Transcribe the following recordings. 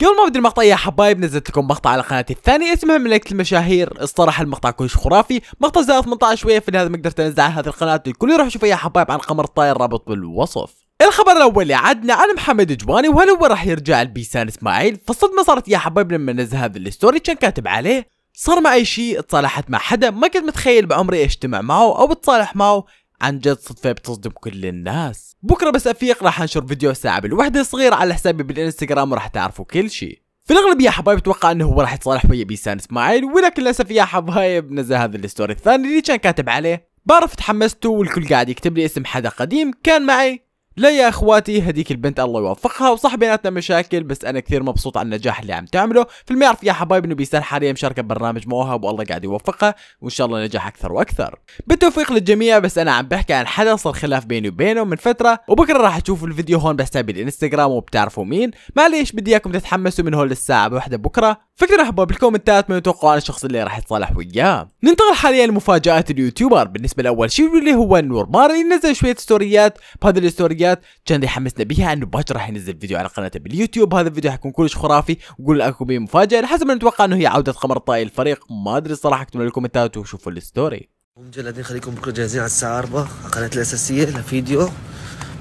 قبل ما بدي المقطع يا حبايب نزلت لكم مقطع على قناتي الثانية اسمها ملكة المشاهير الصراحه المقطع كلش خرافي مقطع زائد 18 شويه في هذا ما قدرت انزل على هذه القناه الكل يروح يشوفها يا حبايب عن قمر الطاير رابط بالوصف الخبر الاول اللي عدنا عن محمد جواني وهل هو راح يرجع لبيسان اسماعيل فالصدمه صارت يا حبايب لما نزل هذا الستوري كان كاتب عليه صار معي شيء اتصالحت مع حدا ما كنت متخيل بعمري اجتمع معه او اتصالح معه عن جد صدفة بتصدم كل الناس بكرة بس أفيق راح أنشر فيديو ساعة بالوحدة صغير على حسابي بالإنستغرام وراح تعرفوا كل شيء في الأغلب يا حبايب أتوقع أنه هو راح يتصالح ويا بيسان إسماعيل ولكن للأسف يا حبايب نزل هذا الستوري الثاني اللي كان كاتب عليه بعرف تحمست والكل قاعد يكتب لي اسم حدا قديم كان معي لا يا اخواتي هديك البنت الله يوفقها وصح بيناتنا مشاكل بس انا كثير مبسوط على النجاح اللي عم تعمله فاللي المعرف يعرف يا حبايب انه بيسال حاليا مشاركه ببرنامج مواهب والله قاعد يوفقها وان شاء الله نجاح اكثر واكثر بالتوفيق للجميع بس انا عم بحكي عن حدا صار خلاف بيني وبينه من فتره وبكره راح تشوفوا الفيديو هون بحسابي بالانستغرام وبتعرفوا مين معليش بدي اياكم تتحمسوا من هول الساعه بوحده بكره فكرة فاقترحوا بالكومنتات من يتوقعوا عن الشخص اللي راح يتصالح وياه ننتقل حاليا لمفاجات اليوتيوبر بالنسبه لاول شيء اللي هو نور مار اللي نزل شويه ستوريات بهذه الستوريات كان يحمسنا بها انه باكر راح ينزل فيديو على قناته باليوتيوب هذا الفيديو حيكون كلش خرافي وقول لكم بيه مفاجاه لحسب ما نتوقع انه هي عوده قمر طائي الفريق ما ادري الصراحه اكتبوا الكومنتات وشوفوا الستوري مجلدين خليكم بكره جاهزين على الساعه 4 على قناتي الاساسيه لفيديو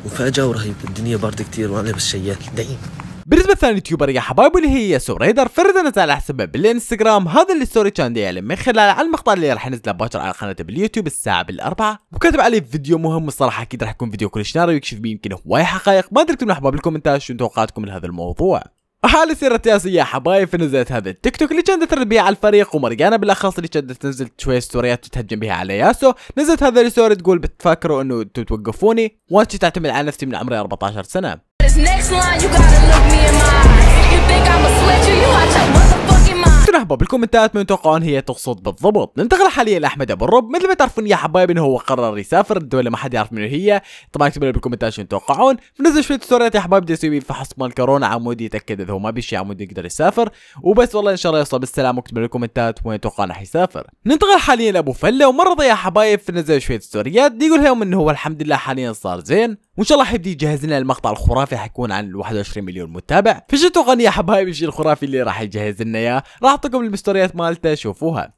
مفاجاه ورهيب الدنيا برد كثير وانا بس بالشيال دعيم بالنسبه لثاني يوتيوبر يا حبايبي اللي هي سوريدر فرد على حسابها بالانستغرام هذا الستوري كان يعلن من خلاله على المقطع اللي راح ينزله باكر على قناته باليوتيوب الساعه بالاربعه وكاتب عليه فيديو مهم الصراحه اكيد راح يكون فيديو كلش نار ويكشف بيه يمكن هواي حقائق ما ادري اكتبوا احباب الكومنتات شنو توقعاتكم لهذا الموضوع حال سيرة ياسي يا حبايب فنزلت هذا التيك توك اللي كانت ترد بيه على الفريق ومرجانة بالاخص اللي كانت تنزل شوية ستوريات تتهجم بها على ياسو نزلت هذا الستوري تقول بتفكروا انه توقفوني وانا تعتمد على نفسي من عمري 14 سنة This next line, you gotta look me in my eyes. You think I'ma sweat you, you out your motherfucking mind. بالكومنتات من توقعون هي تقصد بالضبط ننتقل حاليا لاحمد ابو الرب مثل ما تعرفون يا حبايب انه هو قرر يسافر الدوله ما حد يعرف منو هي طبعا اكتبوا لي بالكومنتات شنو تتوقعون بنزل شويه ستوريات يا حبايب بدي اسوي فحص مال كورونا عمود يتاكد اذا هو ما بيشي عمود يقدر يسافر وبس والله ان شاء الله يوصل بالسلامه واكتبوا لي بالكومنتات وين راح يسافر ننتقل حاليا لابو فله ومرضى يا حبايب نزل شويه ستوريات يقول لهم انه هو الحمد لله حاليا صار زين وان شاء الله حيبدي يجهز لنا المقطع الخرافي حيكون عن 21 مليون متابع فشو تغني يا حبايب الشيء الخرافي اللي راح يجهز لنا اياه راح اعطيكم المستوريات مالته شوفوها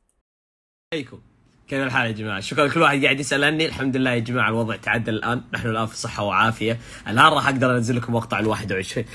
عليكم كيف الحال يا جماعه شكرا كل واحد قاعد يسالني الحمد لله يا جماعه الوضع تعدل الان نحن الان في صحه وعافيه الان راح اقدر انزل لكم مقطع ال 21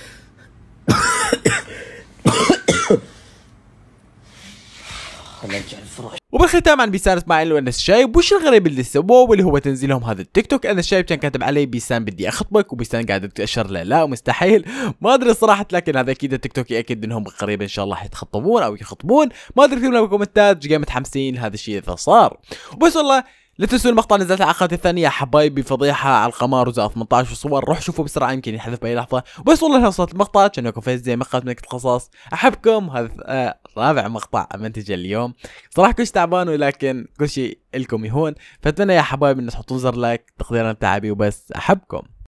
وبالختام عن بيسان اسماعيل وانس الشايب وش الغريب اللي سووه واللي هو تنزيلهم هذا التيك توك انس الشايب كان كاتب علي بيسان بدي اخطبك وبيسان قاعد تاشر له لا مستحيل ما ادري صراحه لكن هذا اكيد التيك توك ياكد انهم قريبا ان شاء الله حيتخطبون او يخطبون ما ادري اكتبوا لنا بالكومنتات جاي متحمسين لهذا الشيء اذا صار وبس والله لا تنسوا المقطع اللي نزلت على الثانية حبايبي فضيحة على القمر وزا 18 وصور روح شوفوا بسرعة يمكن يحذف بأي لحظة بس والله وصلت المقطع كانكم فيز زي مقطع من القصاص أحبكم هذا آه، رابع مقطع منتج اليوم صراحه كلش تعبان ولكن كل شيء لكم يهون فاتمنى يا حبايب ان تحطون زر لايك تقديرا تعبي وبس احبكم